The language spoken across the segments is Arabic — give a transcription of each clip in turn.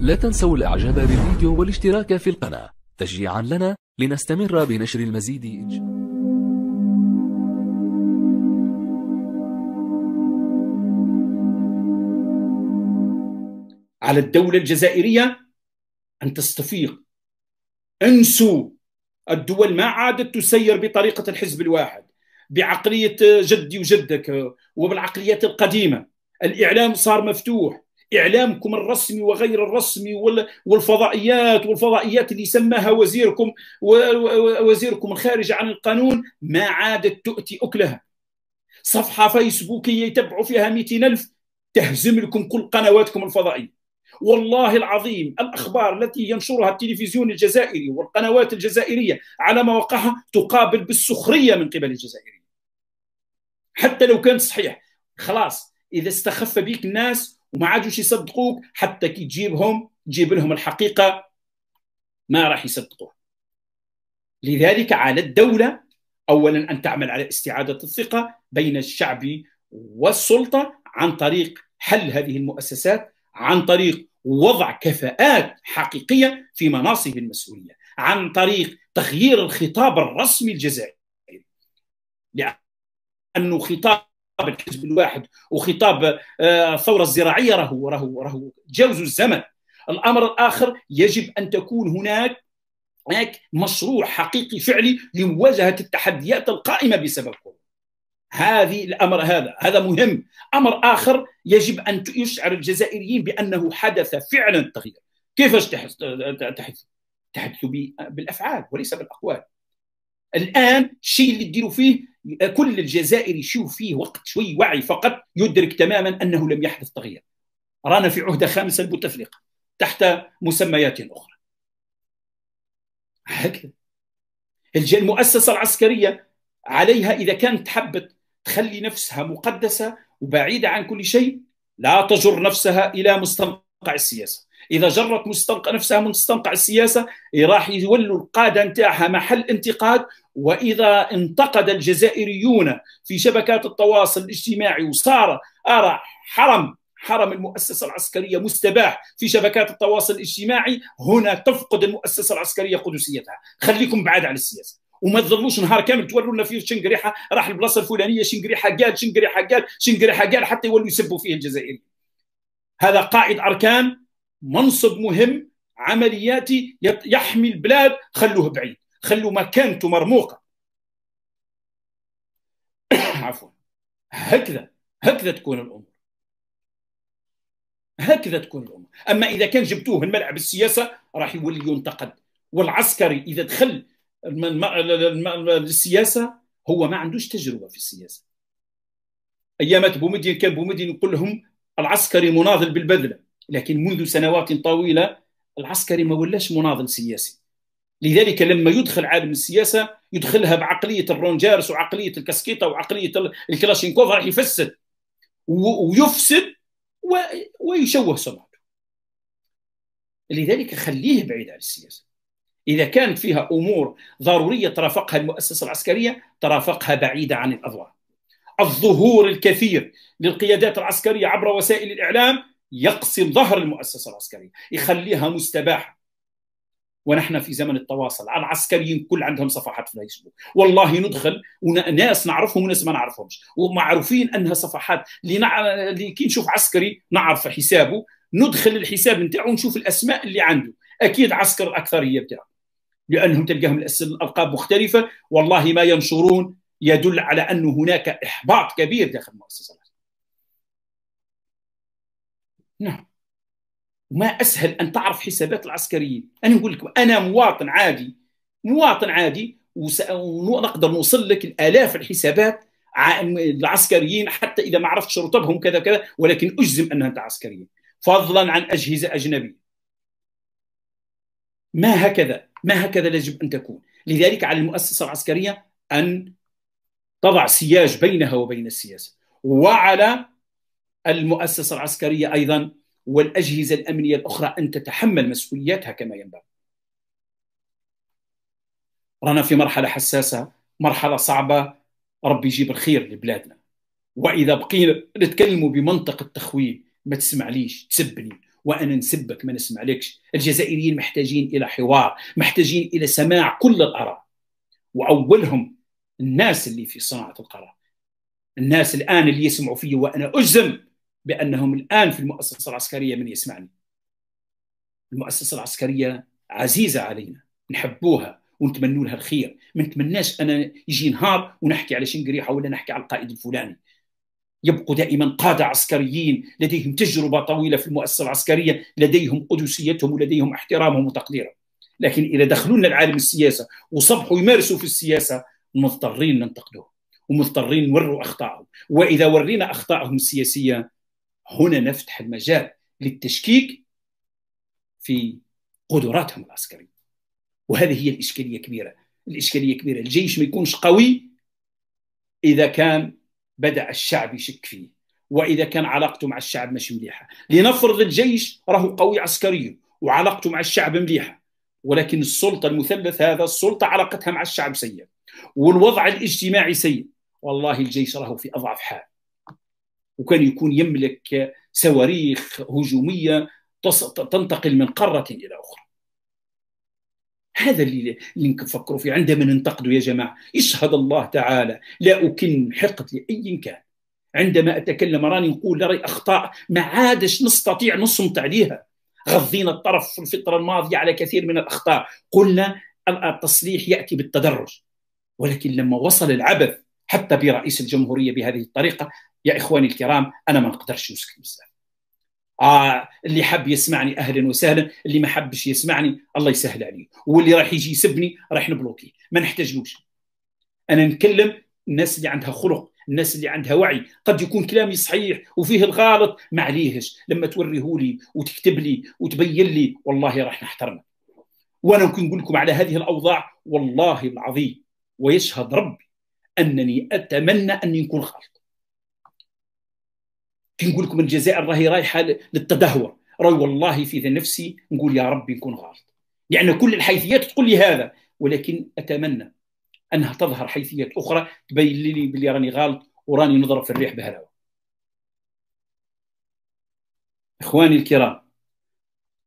لا تنسوا الاعجاب بالفيديو والاشتراك في القناة تشجيعا لنا لنستمر بنشر المزيد على الدولة الجزائرية أن تستفيق انسوا الدول ما عادت تسير بطريقة الحزب الواحد بعقلية جدي وجدك وبالعقليات القديمة الإعلام صار مفتوح اعلامكم الرسمي وغير الرسمي والفضائيات والفضائيات اللي سماها وزيركم وزيركم الخارج عن القانون ما عادت تؤتي اكلها. صفحه فيسبوكيه يتبعوا فيها 200 الف تهزم لكم كل قنواتكم الفضائيه. والله العظيم الاخبار التي ينشرها التلفزيون الجزائري والقنوات الجزائريه على مواقعها تقابل بالسخريه من قبل الجزائريين. حتى لو كانت صحيح خلاص اذا استخف بك الناس وما عادوش يصدقوك حتى كي تجيبهم تجيب لهم الحقيقه ما راح يصدقوها لذلك على الدوله اولا ان تعمل على استعاده الثقه بين الشعب والسلطه عن طريق حل هذه المؤسسات عن طريق وضع كفاءات حقيقيه في مناصب المسؤوليه عن طريق تغيير الخطاب الرسمي الجزائري لانه خطاب الحزب الواحد وخطاب آه، الثوره الزراعيه راهو راهو راهو تجاوزوا الزمن الامر الاخر يجب ان تكون هناك هناك مشروع حقيقي فعلي لمواجهه التحديات القائمه بسبب كورونا هذه الامر هذا هذا مهم امر اخر يجب ان يشعر الجزائريين بانه حدث فعلا تغيير كيف تحدث تحدث بالافعال وليس بالاقوال الان الشيء اللي تديروا فيه كل الجزائري يشوف فيه وقت شوي وعي فقط يدرك تماما انه لم يحدث تغيير رانا في عهده خامسه لبوتفليقه تحت مسميات اخرى هكذا المؤسسه العسكريه عليها اذا كانت حبت تخلي نفسها مقدسه وبعيده عن كل شيء لا تجر نفسها الى مستنقع السياسه اذا جرت مستنقع نفسها من مستنقع السياسه راح يولوا القاده نتاعها محل انتقاد واذا انتقد الجزائريون في شبكات التواصل الاجتماعي وصار ارى حرم حرم المؤسسة العسكرية مستباح في شبكات التواصل الاجتماعي هنا تفقد المؤسسة العسكرية قدسيتها خليكم بعاد عن السياسة وما تظلوش نهار كامل تولوا لنا فيه شنقريحة راح البلاصة الفلانية شنقريحة قال شنقريحة قال شنقريحة قال حتى يولوا يسبوا فيه الجزائريين هذا قائد أركان منصب مهم عملياتي يحمي البلاد خلوه بعيد خلوا مكانته مرموقه عفوا هكذا هكذا تكون الامور هكذا تكون الامور اما اذا كان جبتوه من ملعب السياسه راح يولي ينتقد والعسكري اذا دخل السياسه هو ما عندوش تجربه في السياسه ايامات بومدين كان بومدين يقول لهم العسكري مناضل بالبذله لكن منذ سنوات طويله العسكري ما ولاش مناضل سياسي لذلك لما يدخل عالم السياسه يدخلها بعقليه الرونجارس وعقليه الكسكيطه وعقليه الكلاشينكوف راح يفسد ويفسد ويشوه سمعته لذلك خليه بعيد عن السياسه اذا كانت فيها امور ضروريه ترافقها المؤسسه العسكريه ترافقها بعيده عن الاضواء الظهور الكثير للقيادات العسكريه عبر وسائل الاعلام يقصي ظهر المؤسسه العسكريه يخليها مستباحه ونحن في زمن التواصل العسكريين كل عندهم صفحات في الفيسبوك والله ندخل وناس نعرفهم وناس ما نعرفهمش ومعروفين انها صفحات اللي, لكي كي نشوف عسكري نعرف حسابه ندخل الحساب نتاعو ونشوف الاسماء اللي عنده اكيد عسكر الاكثريه بتاعه لانهم تلقاهم الالقاب مختلفه والله ما ينشرون يدل على انه هناك احباط كبير داخل المؤسسه العسكرية نعم وما اسهل ان تعرف حسابات العسكريين انا نقول لك انا مواطن عادي مواطن عادي ونقدر نوصل لك الالاف الحسابات العسكريين حتى اذا ما عرفتش رتبهم كذا كذا ولكن اجزم انها انت عسكريين فضلا عن اجهزه اجنبيه ما هكذا ما هكذا يجب ان تكون لذلك على المؤسسه العسكريه ان تضع سياج بينها وبين السياسه وعلى المؤسسه العسكريه ايضا والاجهزه الامنيه الاخرى ان تتحمل مسؤولياتها كما ينبغي. رانا في مرحله حساسه، مرحله صعبه، ربي يجيب الخير لبلادنا. واذا بقينا نتكلموا بمنطق التخويل ما تسمعليش تسبني وانا نسبك ما نسمعلكش، الجزائريين محتاجين الى حوار، محتاجين الى سماع كل الاراء. واولهم الناس اللي في صناعه القرار. الناس الان اللي يسمعوا فيه وانا اجزم بانهم الان في المؤسسه العسكريه من يسمعني المؤسسه العسكريه عزيزه علينا نحبوها ونتمنوا لها الخير ما نتمناش انا يجي نهار ونحكي على شنقريحه ولا نحكي على القائد الفلاني يبقوا دائما قادة عسكريين لديهم تجربة طويلة في المؤسسة العسكرية لديهم قدسيتهم ولديهم احترامهم وتقديرهم لكن إذا دخلوا لنا العالم السياسة وصبحوا يمارسوا في السياسة مضطرين ننتقدوهم ومضطرين نوروا أخطائهم وإذا ورينا أخطائهم السياسية هنا نفتح المجال للتشكيك في قدراتهم العسكريه وهذه هي الاشكاليه كبيره الاشكاليه كبيره الجيش ما يكونش قوي اذا كان بدا الشعب يشك فيه واذا كان علاقته مع الشعب مش مليحه لنفرض الجيش راهو قوي عسكريا وعلاقته مع الشعب مليحه ولكن السلطه المثلث هذا السلطه علاقتها مع الشعب سيئه والوضع الاجتماعي سيء والله الجيش راهو في اضعف حال وكان يكون يملك صواريخ هجوميه تنتقل من قاره الى اخرى هذا اللي نفكروا فيه عندما ننتقدوا يا جماعه اشهد الله تعالى لا اكن حقد لاي كان عندما اتكلم راني نقول لري اخطاء ما عادش نستطيع نصمت عليها غضينا الطرف في الفتره الماضيه على كثير من الاخطاء قلنا التصليح ياتي بالتدرج ولكن لما وصل العبث حتى برئيس الجمهوريه بهذه الطريقه يا اخواني الكرام انا ما نقدرش نسكت بزاف آه اللي حب يسمعني اهلا وسهلا اللي ما حبش يسمعني الله يسهل عليه واللي راح يجي يسبني راح نبلوكيه ما نحتاجلوش انا نكلم الناس اللي عندها خلق الناس اللي عندها وعي قد يكون كلامي صحيح وفيه الغلط عليهش لما توريه لي وتكتب لي وتبين لي والله راح نحترمك وانا ممكن نقول لكم على هذه الاوضاع والله العظيم ويشهد ربي انني اتمنى اني نكون غلط كنقول لكم الجزائر راهي رايحه للتدهور راهي والله في ذا نفسي نقول يا ربي نكون غلط لان يعني كل الحيثيات تقول لي هذا ولكن اتمنى انها تظهر حيثيات اخرى تبين لي بلي راني غلط وراني نضرب في الريح بهلوة اخواني الكرام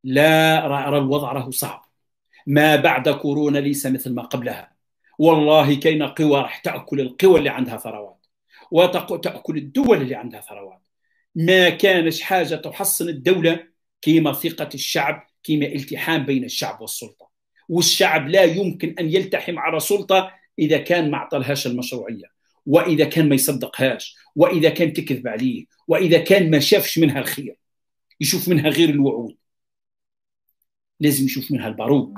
لا ارى الوضع راه صعب ما بعد كورونا ليس مثل ما قبلها والله كاين قوى راح تاكل القوى اللي عندها ثروات وتاكل الدول اللي عندها ثروات ما كانش حاجه تحصن الدوله كيما ثقه الشعب كيما التحام بين الشعب والسلطه والشعب لا يمكن ان يلتحم على سلطه اذا كان ما اعطلهاش المشروعيه واذا كان ما يصدقهاش واذا كان تكذب عليه واذا كان ما شافش منها الخير يشوف منها غير الوعود لازم يشوف منها البارود